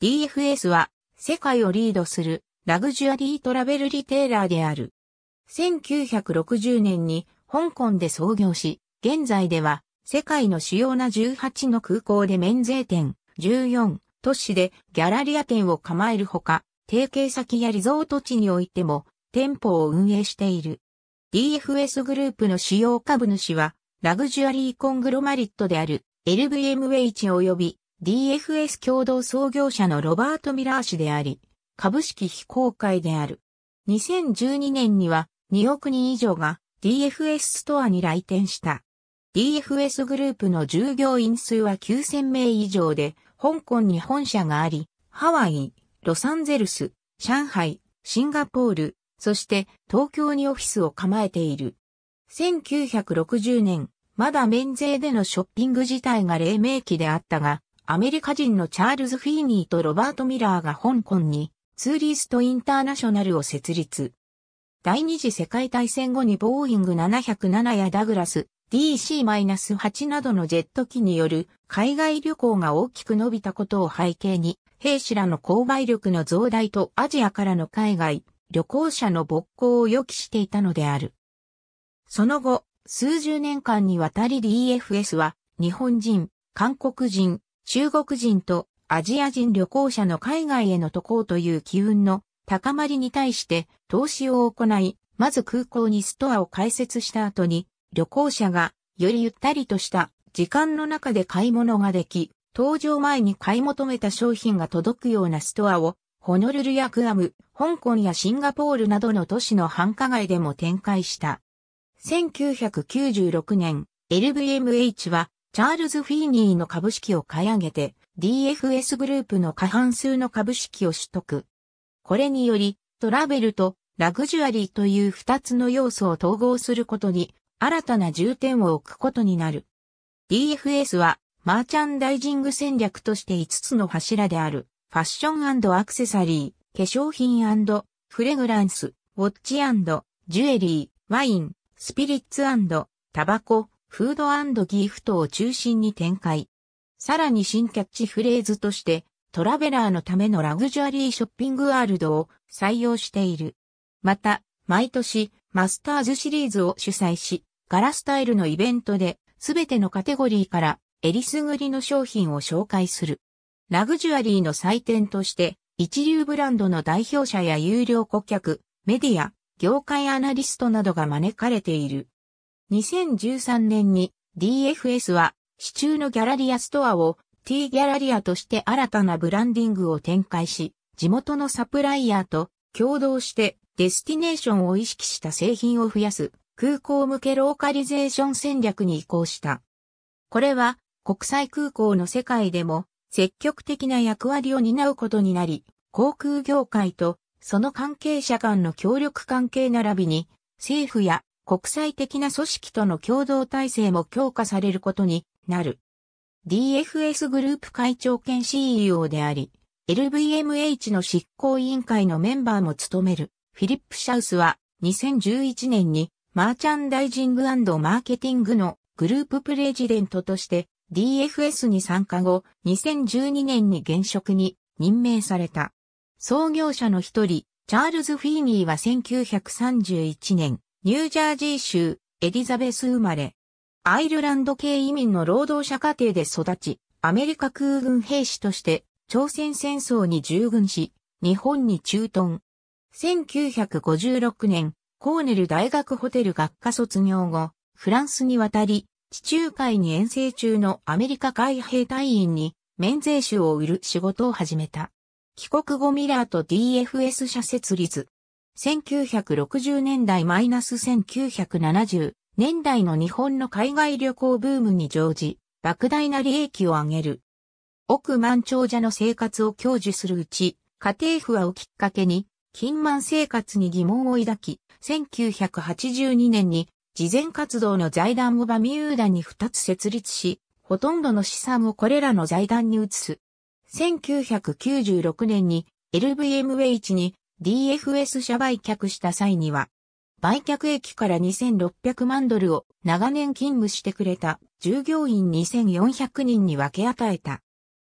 DFS は世界をリードするラグジュアリートラベルリテーラーである。1960年に香港で創業し、現在では世界の主要な18の空港で免税店、14都市でギャラリア店を構えるほか、提携先やリゾート地においても店舗を運営している。DFS グループの主要株主はラグジュアリーコングロマリットである LVMH 及び DFS 共同創業者のロバート・ミラー氏であり、株式非公開である。2012年には2億人以上が DFS ストアに来店した。DFS グループの従業員数は9000名以上で、香港に本社があり、ハワイ、ロサンゼルス、上海、シンガポール、そして東京にオフィスを構えている。1960年、まだ免税でのショッピング自体が黎明期であったが、アメリカ人のチャールズ・フィーニーとロバート・ミラーが香港にツーリスト・インターナショナルを設立。第二次世界大戦後にボーイング707やダグラス DC-8 などのジェット機による海外旅行が大きく伸びたことを背景に、兵士らの購買力の増大とアジアからの海外、旅行者の勃興を予期していたのである。その後、数十年間にわたり DFS は、日本人、韓国人、中国人とアジア人旅行者の海外への渡航という機運の高まりに対して投資を行い、まず空港にストアを開設した後に旅行者がよりゆったりとした時間の中で買い物ができ、搭乗前に買い求めた商品が届くようなストアをホノルルやグアム、香港やシンガポールなどの都市の繁華街でも展開した。1996年、LVMH はチャールズ・フィーニーの株式を買い上げて、DFS グループの過半数の株式を取得。これにより、トラベルとラグジュアリーという二つの要素を統合することに、新たな重点を置くことになる。DFS は、マーチャンダイジング戦略として5つの柱である、ファッションアクセサリー、化粧品フレグランス、ウォッチジュエリー、ワイン、スピリッツタバコ、フードギフトを中心に展開。さらに新キャッチフレーズとして、トラベラーのためのラグジュアリーショッピングワールドを採用している。また、毎年、マスターズシリーズを主催し、ガラスタイルのイベントで、すべてのカテゴリーから、えりすぐりの商品を紹介する。ラグジュアリーの祭典として、一流ブランドの代表者や有料顧客、メディア、業界アナリストなどが招かれている。2013年に DFS は市中のギャラリアストアを T ギャラリアとして新たなブランディングを展開し、地元のサプライヤーと共同してデスティネーションを意識した製品を増やす空港向けローカリゼーション戦略に移行した。これは国際空港の世界でも積極的な役割を担うことになり、航空業界とその関係者間の協力関係並びに政府や国際的な組織との共同体制も強化されることになる。DFS グループ会長兼 CEO であり、LVMH の執行委員会のメンバーも務めるフィリップ・シャウスは2011年にマーチャンダイジングマーケティングのグループプレジデントとして DFS に参加後2012年に現職に任命された。創業者の一人、チャールズ・フィーニーは1931年、ニュージャージー州、エリザベス生まれ。アイルランド系移民の労働者家庭で育ち、アメリカ空軍兵士として朝鮮戦争に従軍し、日本に駐屯。1956年、コーネル大学ホテル学科卒業後、フランスに渡り、地中海に遠征中のアメリカ海兵隊員に免税種を売る仕事を始めた。帰国後ミラーと DFS 社設立。1960年代 -1970 年代の日本の海外旅行ブームに乗じ、莫大な利益を上げる。億万長者の生活を享受するうち、家庭不和をきっかけに、金満生活に疑問を抱き、1982年に、慈善活動の財団をバミューダに2つ設立し、ほとんどの資産をこれらの財団に移す。1996年に LVMH に DFS 社売却した際には、売却益から2600万ドルを長年勤務してくれた従業員2400人に分け与えた。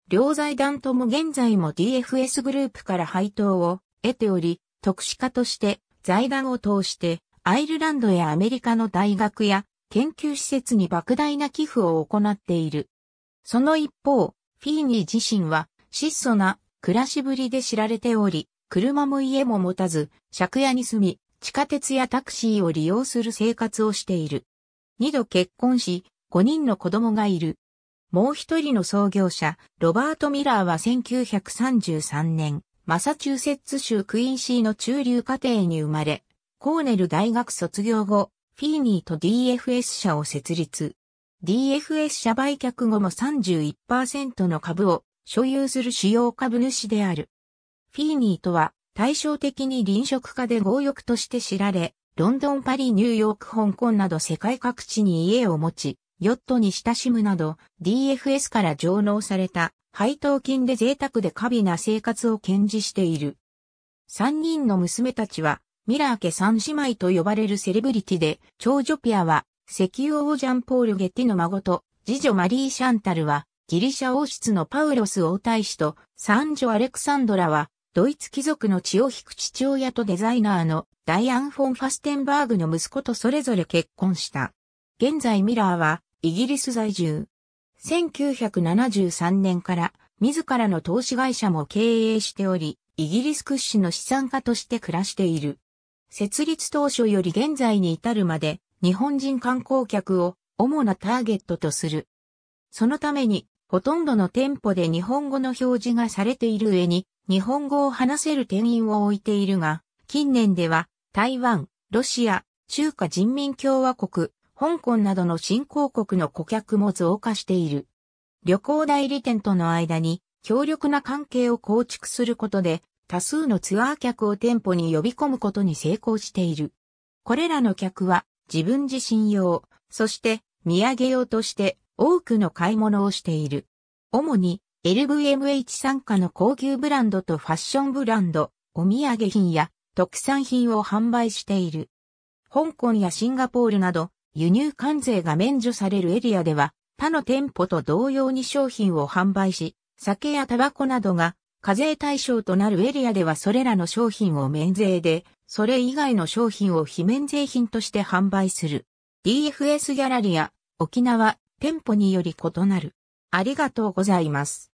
両財団とも現在も DFS グループから配当を得ており、特殊化として財団を通してアイルランドやアメリカの大学や研究施設に莫大な寄付を行っている。その一方、フィーニー自身は質素な暮らしぶりで知られており、車も家も持たず、借家に住み、地下鉄やタクシーを利用する生活をしている。二度結婚し、五人の子供がいる。もう一人の創業者、ロバート・ミラーは1933年、マサチューセッツ州クイーンシーの中流家庭に生まれ、コーネル大学卒業後、フィーニーと DFS 社を設立。DFS 社売却後も31%の株を所有する主要株主である。フィーニーとは対照的に臨食家で強欲として知られ、ロンドン、パリ、ニューヨーク、香港など世界各地に家を持ち、ヨットに親しむなど DFS から上納された配当金で贅沢で過微な生活を堅持している。三人の娘たちはミラー家三姉妹と呼ばれるセレブリティで、長女ピアは石油王ジャンポール・ゲティの孫と、次女マリー・シャンタルはギリシャ王室のパウロス王太子と、三女アレクサンドラはドイツ貴族の血を引く父親とデザイナーのダイアン・フォン・ファステンバーグの息子とそれぞれ結婚した。現在ミラーはイギリス在住。1973年から自らの投資会社も経営しており、イギリス屈指の資産家として暮らしている。設立当初より現在に至るまで日本人観光客を主なターゲットとする。そのためにほとんどの店舗で日本語の表示がされている上に日本語を話せる店員を置いているが、近年では台湾、ロシア、中華人民共和国、香港などの新興国の顧客も増加している。旅行代理店との間に強力な関係を構築することで多数のツアー客を店舗に呼び込むことに成功している。これらの客は自分自身用、そして土産用として多くの買い物をしている。主に LVMH 参加の高級ブランドとファッションブランド、お土産品や特産品を販売している。香港やシンガポールなど輸入関税が免除されるエリアでは他の店舗と同様に商品を販売し、酒やタバコなどが課税対象となるエリアではそれらの商品を免税で、それ以外の商品を非免税品として販売する。DFS ギャラリア、沖縄、店舗により異なる。ありがとうございます。